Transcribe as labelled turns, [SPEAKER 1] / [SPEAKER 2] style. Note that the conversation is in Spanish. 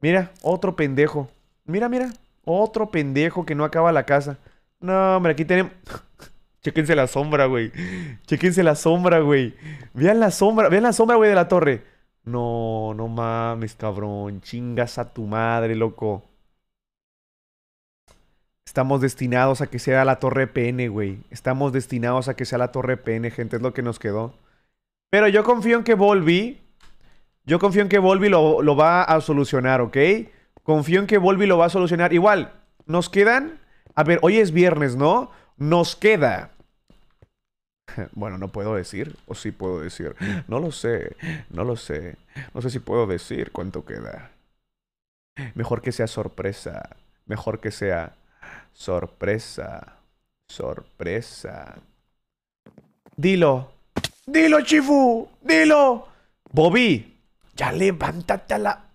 [SPEAKER 1] Mira, otro pendejo. Mira, mira. Otro pendejo que no acaba la casa. No, hombre, aquí tenemos... Chequense la sombra, güey. Chequense la sombra, güey. Vean la sombra, vean la sombra, güey, de la torre. No, no mames, cabrón. Chingas a tu madre, loco. Estamos destinados a que sea la torre PN, güey. Estamos destinados a que sea la torre PN, gente. Es lo que nos quedó. Pero yo confío en que volví. Yo confío en que Volvi lo, va a solucionar, ¿ok? Confío en que Volvi lo va a solucionar. Igual, nos quedan... A ver, hoy es viernes, ¿no? Nos queda... Bueno, no puedo decir, o sí puedo decir. No lo sé, no lo sé. No sé si puedo decir cuánto queda. Mejor que sea sorpresa. Mejor que sea sorpresa. Sorpresa. Dilo. Dilo, Chifu. Dilo. Bobby, ya levántate la